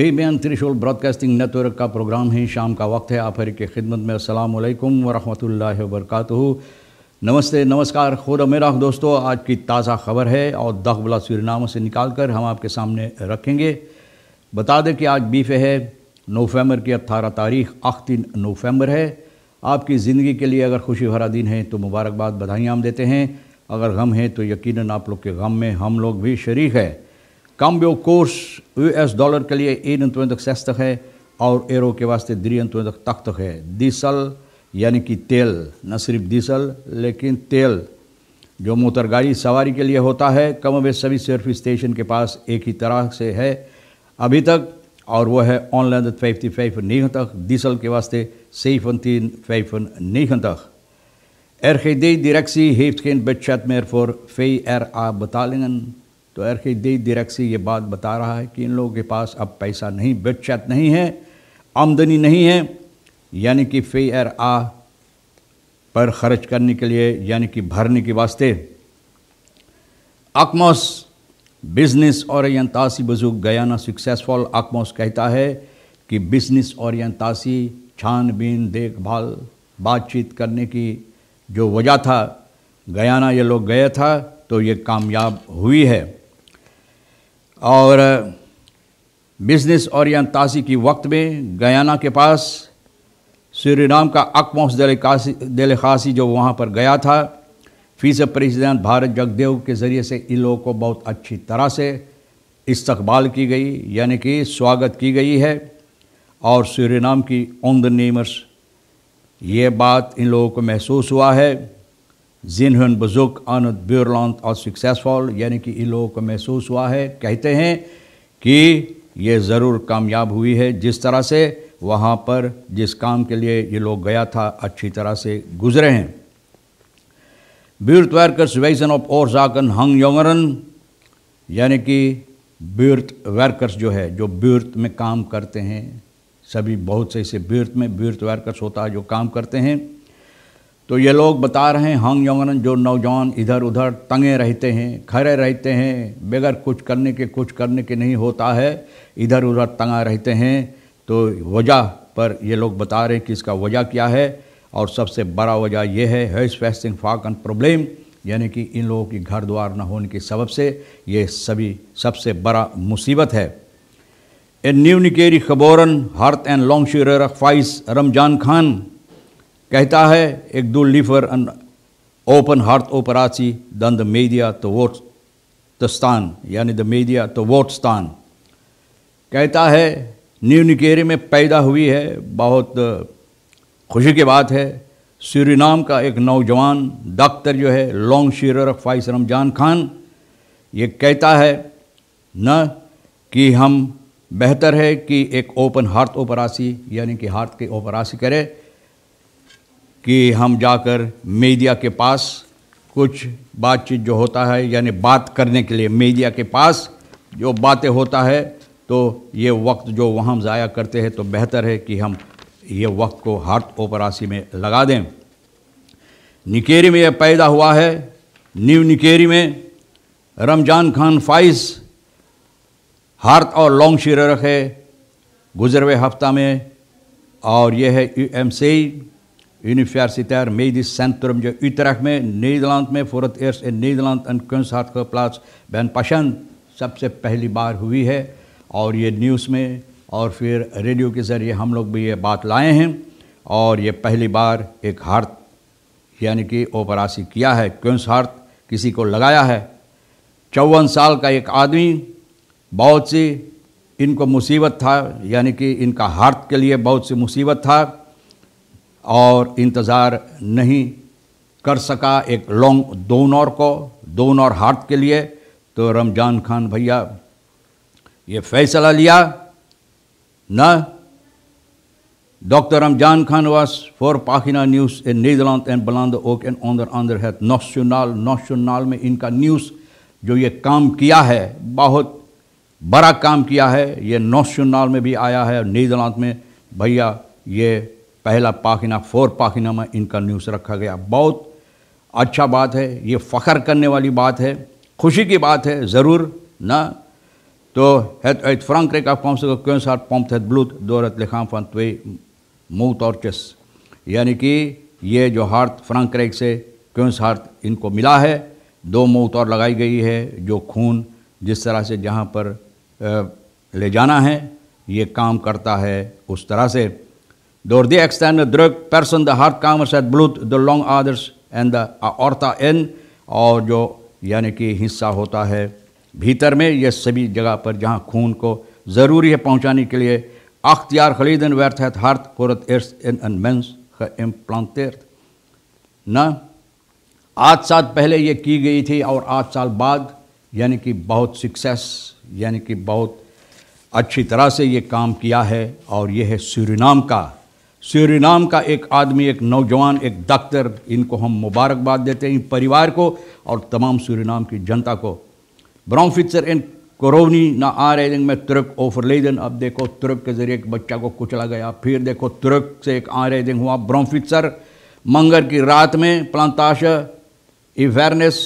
तेबियन त्रिशोल broadcasting network का programme है शाम का वक्त है आप हर की खिदमत में असलकम वरहमल वरक नमस्ते नमस्कार खुद मेरा दोस्तों आज की ताज़ा खबर है और दखबला सूरनामों से निकाल कर हम आपके सामने रखेंगे बता दें कि आज बीफ है नोफेम्बर की अट्ठारह तारीख आखती नोफेम्बर है आपकी ज़िंदगी के लिए अगर खुशी भरा दिन है तो मुबारकबाद बधाई हम देते हैं अगर गम है तो यकीनन आप लोग के गम में हम लोग भी शरीक है काम्बियो कोर्स यूएस डॉलर के लिए इक्यावन सस्ता है और एरो के वास्ते तिरवन तख्त है डीजल यानी कि तेल न सिर्फ डीजल लेकिन तेल जो मोटर गाड़ी सवारी के लिए होता है कम वे सभी सर्फ स्टेशन के पास एक ही तरह से है अभी तक और वह है ऑनलाइन फैफ्ती फैफ नहीं तक डीजल के वास्ते सेफन तीन फैफन नहीं तक Er geen directie heeft मेर budget फे एर आ बतालिंगन तो अर्खदी दिरक से ये बात बता रहा है कि इन लोगों के पास अब पैसा नहीं बचत नहीं है आमदनी नहीं है यानी कि फे एर आ पर खर्च करने के लिए यानी कि भरने के वास्ते आकमोस बिजनेस और यंतासी बजुक गयाना सक्सेसफुल आकमोस कहता है कि बिजनेस और यंतासी छानबीन देखभाल बातचीत करने की जो वजह था गयाना ये लोग गए था तो ये कामयाब हुई है और बिजनेस और ताजी की वक्त में गयाना के पास नाम का अकमोस दिल कासी दिल खासी जो वहाँ पर गया था फीस प्रेसिडेंट भारत जगदेव के ज़रिए से इन लोगों को बहुत अच्छी तरह से इस्तकबाल की गई यानी कि स्वागत की गई है और नाम की ऑन द नेमर्स ये बात इन लोगों को महसूस हुआ है जिन हन बुजुर्ग आनंद ब्यूरलॉन्त और सक्सेसफुल यानी कि इन लोगों को महसूस हुआ है कहते हैं कि ये ज़रूर कामयाब हुई है जिस तरह से वहाँ पर जिस काम के लिए ये लोग गया था अच्छी तरह से गुजरे हैं वर्कर्स वेजन ऑफ और जाकन हंग योंगरन यानी कि ब्यूर्त वर्कर्स जो है जो ब्यूर्त में काम करते हैं सभी बहुत से ऐसे ब्यूर्त में ब्यूर्त वर्कर्स होता है जो काम करते हैं तो ये लोग बता रहे हैं हंग यमन जो नौजवान इधर उधर तंगे रहते हैं खड़े रहते हैं बगैर कुछ करने के कुछ करने के नहीं होता है इधर उधर तंगा रहते हैं तो वजह पर ये लोग बता रहे हैं कि इसका वजह क्या है और सबसे बड़ा वजह यह है हेज फाक फाकन प्रॉब्लम यानी कि इन लोगों की घर द्वार न होने के सबब से ये सभी सबसे बड़ा मुसीबत है ए न्यू निकेरी खबोरन हार्थ एंड लॉन्ग शीर फाइस रमजान खान कहता है एक दो लिफर अन ओपन हार्ट ओपराची दन द media तो वोट te स्थान यानी द मीडिया तो वोट स्थान कहता है न्यू निकेरी में पैदा हुई है बहुत खुशी की बात है सूरीनाम का एक नौजवान डॉक्टर जो है लॉन्ग शीर फाइस रमजान खान ये कहता है न कि हम बेहतर है कि एक ओपन हार्ट ओपरासी यानी कि हार्ट की ओपरासी करें कि हम जाकर मीडिया के पास कुछ बातचीत जो होता है यानी बात करने के लिए मीडिया के पास जो बातें होता है तो ये वक्त जो वहाँ ज़ाया करते हैं तो बेहतर है कि हम ये वक्त को हार्ट ओपरासी में लगा दें निकेरी में यह पैदा हुआ है न्यू निकेरी में रमजान खान फाइज हार्ट और लॉन्ग शीर रखे गुजरवे हफ्ता में और यह है U M C universitair medisch centrum je Utrecht में Nederland में voor het eerst in Nederland een kunsthaat geplaatst bij een patiënt सबसे पहली बार हुई है और ये न्यूज़ में और फिर रेडियो के ज़रिए हम लोग भी ये बात लाए हैं और ये पहली बार एक हार्थ यानी कि ओपरासी किया है क्योंस हार्थ किसी को लगाया है चौवन साल का एक आदमी बहुत सी इनको मुसीबत था यानी कि इनका हार्थ के लिए बहुत सी मुसीबत था और इंतज़ार नहीं कर सका एक लॉन्ग दोनौर को दोनौर हार्ट के लिए तो रमजान खान भैया ये फैसला लिया न डॉक्टर रमजान खान was फॉर Pagina न्यूज़ in Nederland en belandde ook एंड onder andere है नौशनाल नौशनाल में इनका न्यूज़ जो ये काम किया है बहुत बड़ा काम किया है ये नौशनाल में भी आया है नीदरलैंड में भैया ये पहला पाखिना फोर पाखिना में इनका न्यूज़ रखा गया बहुत अच्छा बात है ये फ़ख्र करने वाली बात है खुशी की बात है ज़रूर ना तो het uit Frankrijk afkomstige kunsthaard pompt het bloed door het lichaam van twee motortjes. यानी कि ये जो फ्रांक रेख से क्यों हार्ट इनको मिला है दो तौर लगाई गई है जो खून जिस तरह से जहाँ पर ले जाना है ये काम करता है उस तरह से Door die externe druk persen de hartkamers het bloed de longaders en de aorta in और जो यानी कि हिस्सा होता है भीतर में ये सभी जगह पर जहाँ खून को ज़रूरी है पहुँचाने के लिए अख्तियार खलीदन व्यर्थ है हार्थ पुरत एर्स इन एन मेंस इम्प्लांतेर्थ न आठ साल पहले ये की गई थी और आठ साल बाद यानी कि बहुत सक्सेस यानी कि बहुत अच्छी तरह से ये काम किया है और ये है सूरीनाम का सूरीनाम का एक आदमी एक नौजवान एक डॉक्टर इनको हम मुबारकबाद देते हैं इन परिवार को और तमाम सूरीनाम की जनता को ब्राउनफिचर एंड कोरोनी ना आ रहे में तुर्क ओफरलेदन अब देखो तुर्क के ज़रिए एक बच्चा को कुचला गया फिर देखो तुर्क से एक आ रहे हुआ ब्राउनफिचर मंगर की रात में प्लांताश इवेरनेस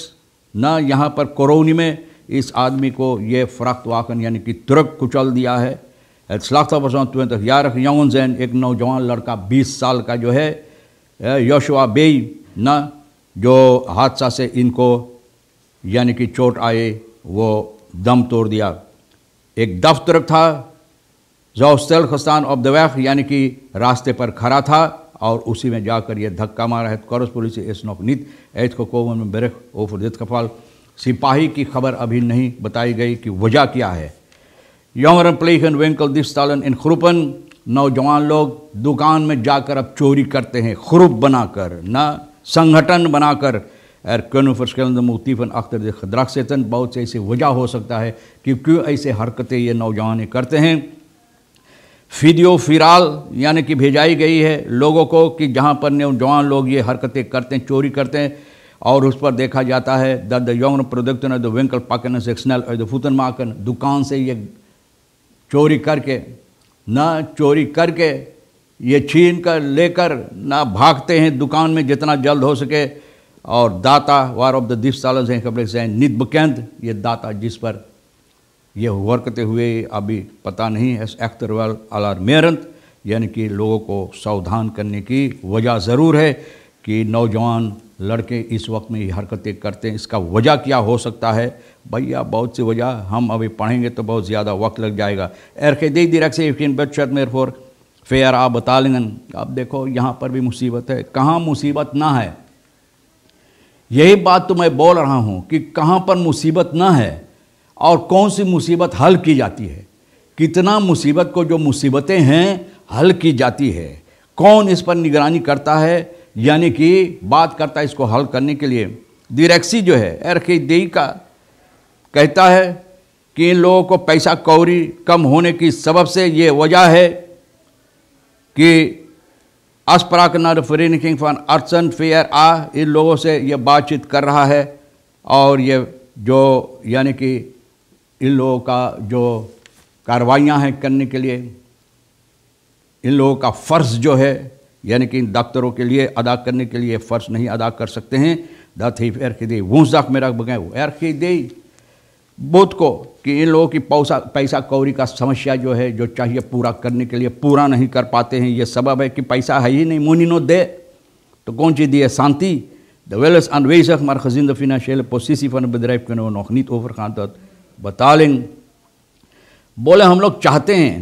ना यहाँ पर कोरोनी में इस आदमी को ये फ़रख्त वाकन यानी कि तुर्क कुचल दिया है Het slachtoffer zou een 20-jarige jongen zijn. एक नौजवान लड़का बीस साल का जो है यशवा बेई न जो हादसा से इनको यानी कि चोट आए वो दम तोड़ दिया एक दफ्तर था जौस्तेल खस्तान ऑफ दवैख यानी कि रास्ते पर खड़ा था और उसी में जाकर यह धक्का मारा है कॉरस पुलिस एस नौकनीत एज को कोवन में बेरख ओफरदित कपाल सिपाही की खबर अभी नहीं बताई गई कि वजह क्या है यौन प्लेखन वेंकल दिस्तालन इन खुरुपन नौजवान लोग दुकान में जाकर अब चोरी करते हैं खुरुप बनाकर न संगठन बनाकर एर क्यों मुतीफ़न अख्तर खदराक्सेतन बहुत से ऐसी वजह हो सकता है कि क्यों ऐसे हरकतें ये नौजवान करते हैं फिदियो फिराल यानी कि भेजाई गई है लोगों को कि जहाँ पर नौजवान लोग ये हरकतें करते हैं चोरी करते हैं और उस पर देखा जाता है द यौन प्रोडक्ट द वेंकल पाकन सेक्शनल द माकन दुकान से ये चोरी करके ना चोरी करके ये छीन कर लेकर ना भागते हैं दुकान में जितना जल्द हो सके और दाता वार ऑफ द दिस साल से कपड़े से निदबकैंद ये दाता जिस पर ये हरकतें हुए अभी पता नहीं है अलार मेरंत यानी कि लोगों को सावधान करने की वजह ज़रूर है कि नौजवान लड़के इस वक्त में ये हरकतें करते हैं इसका वजह क्या हो सकता है भैया बहुत सी वजह हम अभी पढ़ेंगे तो बहुत ज़्यादा वक्त लग जाएगा एरकदी दिरक दी यकीन बदशत मेर फोर फेयर आप बता लेंगे आप देखो यहाँ पर भी मुसीबत है कहाँ मुसीबत ना है यही बात तो मैं बोल रहा हूँ कि कहाँ पर मुसीबत ना है और कौन सी मुसीबत हल की जाती है कितना मुसीबत को जो मुसीबतें हैं हल की जाती है कौन इस पर निगरानी करता है यानी कि बात करता है इसको हल करने के लिए दिरेक्सी जो है एरखेदेई का कहता है कि इन लोगों को पैसा कौरी कम होने की सबब से ये वजह है कि अस्पराक नर किंग फॉन अर्सन फेयर आ इन लोगों से ये बातचीत कर रहा है और ये जो यानी कि इन लोगों का जो कार्रवाइयाँ हैं करने के लिए इन लोगों का फ़र्ज़ जो है यानी कि इन दफ्तरों के लिए अदा करने के लिए फ़र्ज नहीं अदा कर सकते हैं दत ही एरखी दे वो जख मेरा बगे वो एरखी दे बुद्ध को कि इन लोगों की पौसा पैसा कौड़ी का समस्या जो है जो चाहिए पूरा करने के लिए पूरा नहीं कर पाते हैं ये सबब है कि पैसा है ही नहीं मुनिनो दे तो कौन चीज दिए शांति द वेलस अनवेशक मार खजिंद फिनाशियल पोसीसी फन बद्राइव के ओवर खान तो बता लेंगे बोले हम लोग चाहते हैं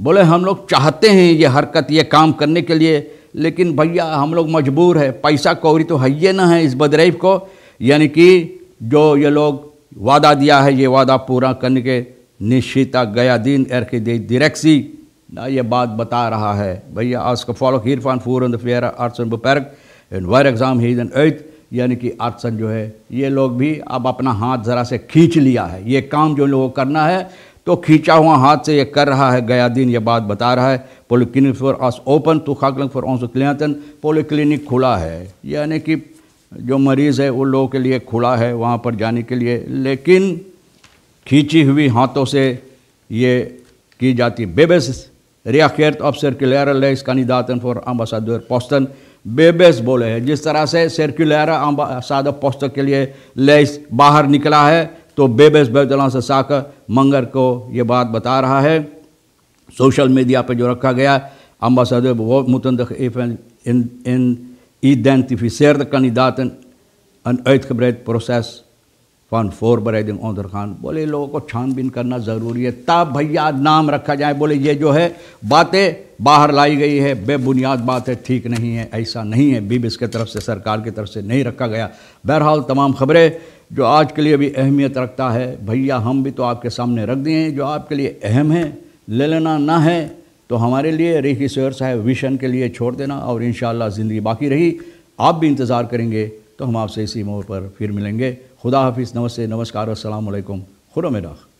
बोले हम लोग चाहते हैं ये हरकत ये काम करने के लिए लेकिन भैया हम लोग मजबूर है पैसा कौरी तो है ये ना है इस बदरेब को यानी कि जो ये लोग वादा दिया है ये वादा पूरा करने के निश्चिता गया दिन एर के दे दिरेक्सी ना ये बात बता रहा है भैया आज का फॉलो हीरफान फूर फेयर आर्ट्स एंड बुपैरक एंड वायर एग्ज़ाम ही यानी कि आर्सन जो है ये लोग भी अब अपना हाथ ज़रा से खींच लिया है ये काम जो लोगों को करना है तो खींचा हुआ हाथ से ये कर रहा है गया दिन ये बात बता रहा है पोलिक्लिनिक फॉर आस ओपन तो खाकल फॉर ऑन क्लिनतन पोलिक्लिनिक खुला है यानी कि जो मरीज़ है वो लोगों के लिए खुला है वहाँ पर जाने के लिए लेकिन खींची हुई हाथों से ये की जाती बेबस रियात ऑफ सर्कुलर है इसकानीदातन फॉर अम्बासादर पोस्टन बेबस बोले है जिस तरह से सर्कुलर अम्बासादर पोस्टन के लिए लेस बाहर निकला है तो बेबस बेदलों से साकर मंगर को ये बात बता रहा है सोशल मीडिया पे जो रखा गया अम्बासडर वो मुतन इन इन इडेंटिफिसर कैंडिडेट एन एथ ब्रेड प्रोसेस कौन फोर बरे दिन ओदर खान बोले लोगों को छानबीन करना ज़रूरी है तब भैया नाम रखा जाए बोले ये जो है बातें बाहर लाई गई है बेबुनियाद बात है ठीक नहीं है ऐसा नहीं है बीबीस के तरफ से सरकार की तरफ से नहीं रखा गया बहरहाल तमाम खबरें जो आज के लिए भी अहमियत रखता है भैया हम भी तो आपके सामने रख दिए हैं जो आपके लिए अहम है ले लेना ना है तो हमारे लिए रेखी सोयर साहब विशन के लिए छोड़ देना और इन ज़िंदगी बाकी रही आप भी इंतज़ार करेंगे तो हम आपसे इसी मोड़ पर फिर मिलेंगे खुदा हाफिज़ नमस्ते नमस्कार असलकुम खुदा मेरा